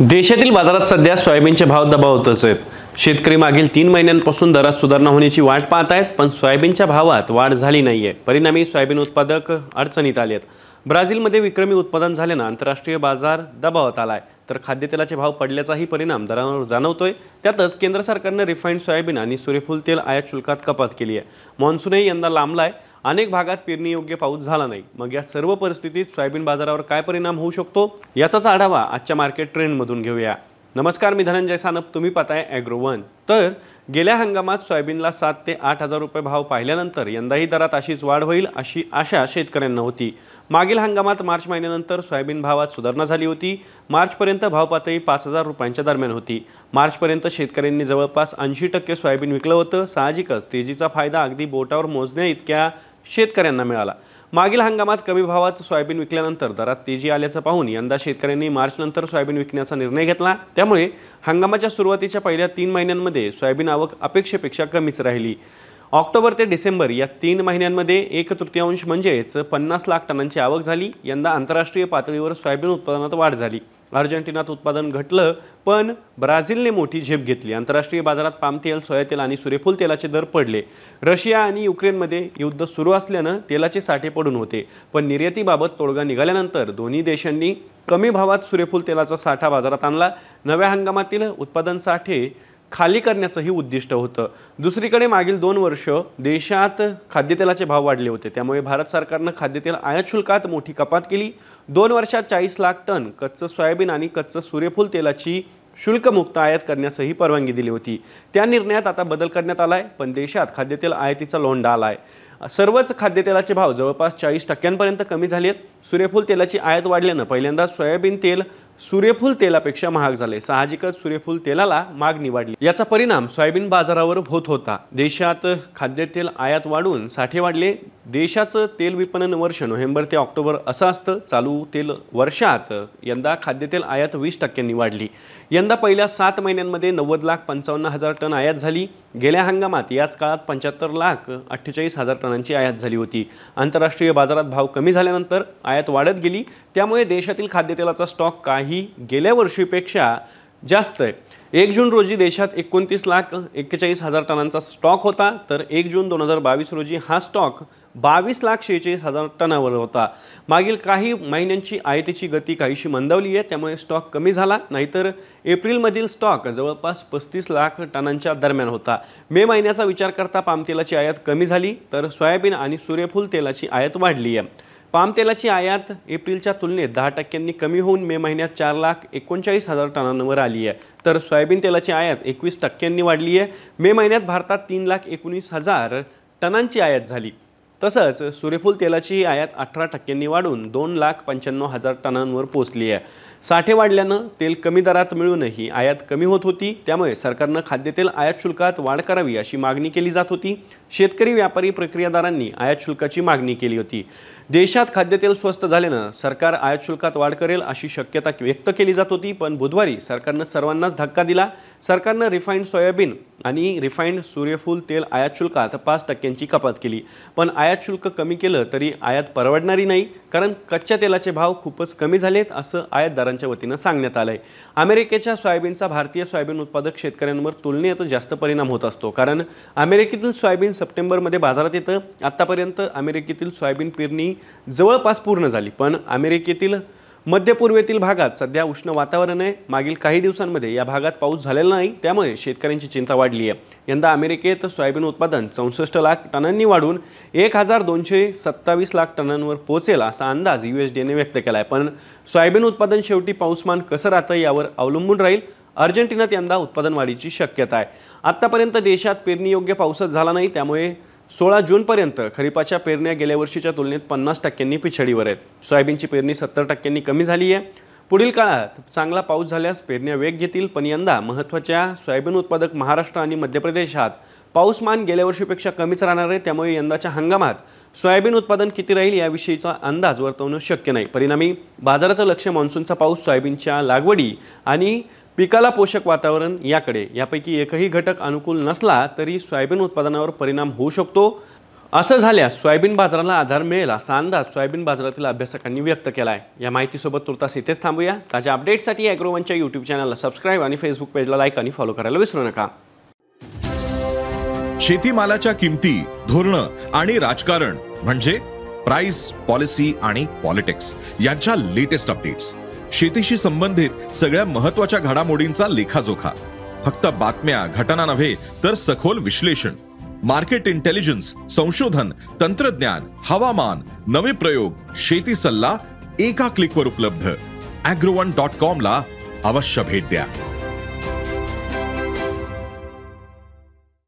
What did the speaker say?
देशातील बाजारात सध्या सोयाबीनचे भाव दबावतच आहेत शेतकरी मागील तीन महिन्यांपासून दरात सुधारणा होण्याची वाट पाहत आहेत पण सोयाबीनच्या भावात वाढ झाली नाही आहे परिणामी सोयाबीन उत्पादक अडचणीत आले आहेत ब्राझीलमध्ये विक्रमी उत्पादन झाल्यानं आंतरराष्ट्रीय बाजार दबावात आला आहे तर खाद्यतेलाचे भाव पडल्याचाही परिणाम दरावर जाणवतोय त्यातच केंद्र सरकारनं रिफाईंड सोयाबीन आणि सूर्यफूल तेल आयात शुल्कात कपात केली आहे मान्सूनही यंदा लांबलाय अनेक भागात पेरणीयोग्य पाऊस झाला नाही मग या सर्व परिस्थितीत सोयाबीन बाजारावर काय परिणाम होऊ शकतो याचाच आढावा आजच्या मार्केट ट्रेंडमधून घेऊया नमस्कार मी धनंजय सानप तुम्ही पाहताय ॲग्रो वन तर गेल्या हंगामात सोयाबीनला सात ते आठ हजार रुपये भाव पाहिल्यानंतर यंदाही दरात अशीच वाढ होईल अशी आशा शेतकऱ्यांना होती मागील हंगामात मार्च महिन्यानंतर सोयाबीन भावात सुधारणा झाली होती मार्चपर्यंत भाव पातळी पाच हजार रुपयांच्या दरम्यान होती मार्चपर्यंत शेतकऱ्यांनी जवळपास ऐंशी टक्के सोयाबीन विकलं होतं साहजिकच तेजीचा फायदा अगदी बोटावर मोजण्या इतक्या शेतकऱ्यांना मिळाला मागील हंगामात कमी भावात सोयाबीन विकल्यानंतर दरात तेजी आल्याचं पाहून यंदा शेतकऱ्यांनी मार्चनंतर सोयाबीन विकण्याचा निर्णय घेतला त्यामुळे हंगामाच्या सुरुवातीच्या पहिल्या तीन महिन्यांमध्ये सोयाबीन आवक अपेक्षेपेक्षा कमीच राहिली ऑक्टोबर ते डिसेंबर या तीन महिन्यांमध्ये एक तृतीयांश म्हणजेच पन्नास लाख टनांची आवक झाली यंदा आंतरराष्ट्रीय पातळीवर सोयाबीन उत्पादनात वाढ झाली अर्जेंटिनात उत्पादन घटलं पण ब्राझीलने मोठी झेप घेतली आंतरराष्ट्रीय बाजारात पामतेल तेल आणि सूर्यफूल तेलाचे दर पडले रशिया आणि युक्रेनमध्ये युद्ध सुरू असल्यानं तेलाचे साठे पडून होते पण निर्यातीबाबत तोडगा निघाल्यानंतर दोन्ही देशांनी कमी भावात सूर्यफूल तेलाचा साठा बाजारात आणला नव्या हंगामातील उत्पादन साठे खाली करण्याचंही उद्दिष्ट होतं दुसरीकडे मागील दोन वर्ष देशात खाद्यतेलाचे भाव वाढले होते त्यामुळे भारत सरकारनं खाद्यतेल आयात शुल्कात मोठी कपात केली दोन वर्षात चाळीस लाख टन कच्चं सोयाबीन आणि कच्चं सूर्यफूल तेलाची शुल्कमुक्त आयात करण्यासही परवानगी दिली होती त्या निर्णयात आता बदल करण्यात आला आहे पण देशात खाद्यतेल आयातीचा लोंडा आला आहे सर्वच खाद्यतेलाचे भाव जवळपास चाळीस टक्क्यांपर्यंत कमी झाले आहेत सूर्यफूल तेलाची आयात वाढल्यानं पहिल्यांदा सोयाबीन तेल सूर्यफूल तेलापेक्षा महाग झाले साहजिकच सूर्यफूल तेलाला मागणी वाढली याचा परिणाम सोयाबीन बाजारावर होत होता देशात खाद्यतेल आयात वाढून साठे वाढले देशाचं तेल विपणन वर्ष नोव्हेंबर ते ऑक्टोबर असं असतं चालू तेल वर्षात यंदा खाद्यतेल आयात वीस टक्क्यांनी वाढली यंदा पहिल्या सात महिन्यांमध्ये नव्वद लाख पंचावन्न हजार टन आयात झाली गेल्या हंगामात याच काळात पंच्याहत्तर लाख अठ्ठेचाळीस हजार टनांची आयात झाली होती आंतरराष्ट्रीय बाजारात भाव कमी झाल्यानंतर आयात वाढत गेली त्यामुळे देशातील खाद्यतेलाचा स्टॉक काही गेल्या वर्षीपेक्षा जास्त आहे एक जून रोजी देशात एकोणतीस लाख एक्केचाळीस हजार टनांचा स्टॉक होता तर एक जून दोन हजार बावीस रोजी हा स्टॉक बावीस लाख शेहेचाळीस हजार टनावर होता मागील काही महिन्यांची आयातीची गती काहीशी मंदावली आहे त्यामुळे स्टॉक कमी झाला नाहीतर एप्रिलमधील स्टॉक जवळपास पस्तीस लाख टनांच्या दरम्यान होता मे महिन्याचा विचार करता पामतेलाची आयात कमी झाली तर सोयाबीन आणि सूर्यफूल तेलाची आयात वाढली आहे पाम तेलाची आयात एप्रिलच्या तुलनेत दहा टक्क्यांनी कमी होऊन मे महिन्यात चार लाख एकोणचाळीस हजार टनांवर आली आहे तर सोयाबीन तेलाची आयात एकवीस टक्क्यांनी वाढली आहे मे महिन्यात भारतात तीन लाख एकोणीस हजार टनांची आयात झाली तसंच सूर्यफूल तेलाची आयात अठरा टक्क्यांनी वाढून दोन लाख पंच्याण्णव हजार टनांवर पोचली आहे साठे वाढल्यानं तेल कमी दरात मिळूनही आयात कमी होत होती त्यामुळे सरकारनं खाद्यतेल आयात शुल्कात वाढ करावी अशी मागणी केली जात होती शेतकरी व्यापारी प्रक्रियादारांनी आयात शुल्काची मागणी केली होती देशात खाद्यतेल स्वस्त झाल्यानं सरकार आयात शुल्कात वाढ करेल अशी शक्यता व्यक्त केली जात होती पण बुधवारी सरकारनं सर्वांनाच धक्का दिला सरकारनं रिफाईंड सोयाबीन आणि रिफाईंड सूर्यफूल तेल आयात शुल्कात पाच टक्क्यांची कपात केली पण आयात आयात शुल्क कमी केलं तरी आयात परवडणारी नाही कारण कच्च्या तेलाचे भाव खूपच कमी झालेत असं आयातदारांच्या वतीनं सांगण्यात आलं आहे अमेरिकेच्या सोयाबीनचा भारतीय सोयाबीन उत्पादक शेतकऱ्यांवर तुलनेत जास्त परिणाम होत असतो कारण अमेरिकेतील सोयाबीन सप्टेंबरमध्ये बाजारात येतं आतापर्यंत अमेरिकेतील सोयाबीन पेरणी जवळपास पूर्ण झाली पण अमेरिकेतील मध्य पूर्वेतील भागात सध्या उष्ण वातावरण आहे मागील काही दिवसांमध्ये या भागात पाऊस झालेला नाही त्यामुळे शेतकऱ्यांची चिंता वाढली आहे यंदा अमेरिकेत सोयाबीन उत्पादन चौसष्ट लाख टनांनी वाढून एक हजार दोनशे सत्तावीस लाख टनांवर पोहोचेल असा अंदाज यू एस डीने व्यक्त केला आहे पण सोयाबीन उत्पादन शेवटी पाऊसमान कसं राहतं यावर अवलंबून राहील अर्जेंटिनात यंदा उत्पादन वाढीची शक्यता आहे आत्तापर्यंत देशात पेरणीयोग्य पाऊसच झाला नाही त्यामुळे सोळा जूनपर्यंत खरीपाच्या पेरण्या गेल्या वर्षीच्या तुलनेत पन्नास टक्क्यांनी पिछडीवर आहेत सोयाबीनची पेरणी सत्तर टक्क्यांनी कमी झाली आहे पुढील काळात चांगला पाऊस झाल्यास पेरण्या वेग घेतील पण यंदा महत्त्वाच्या सोयाबीन उत्पादक महाराष्ट्र आणि मध्य प्रदेशात पाऊसमान गेल्या वर्षीपेक्षा कमीच राहणार आहे त्यामुळे यंदाच्या हंगामात सोयाबीन उत्पादन किती राहील याविषयीचा अंदाज वर्तवणं शक्य नाही परिणामी बाजाराचं लक्ष मान्सूनचा पाऊस सोयाबीनच्या लागवडी आणि पिकाला पोषक वातावरण याकडे यापैकी एकही घटक अनुकूल नसला तरी सोयाबीन उत्पादनावर परिणाम होऊ शकतो असं झाल्यास सोयाबीन बाजाराला आधार मिळेल असा अंदाज सोयाबीन बाजारातील अभ्यासकांनी व्यक्त केला आहे या माहितीसोबत तुर्तास इथेच थांबूया ताज्या अपडेट्ससाठी अॅग्रोवनच्या यूट्यूब चॅनलला सबस्क्राईब आणि फेसबुक पेजला लाईक आणि फॉलो करायला विसरू नका शेतीमालाच्या किमती धोरणं आणि राजकारण म्हणजे प्राइस पॉलिसी आणि पॉलिटिक्स यांच्या लेटेस्ट अपडेट्स शेतीशी संबंधित सगळ्या महत्वाच्या घडामोडींचा लेखाजोखा फक्त बातम्या घटना नव्हे तर सखोल विश्लेषण मार्केट इंटेलिजन्स संशोधन तंत्रज्ञान हवामान नवे प्रयोग शेती सल्ला एका क्लिकवर उपलब्ध अॅग्रोवन डॉट अवश्य भेट द्या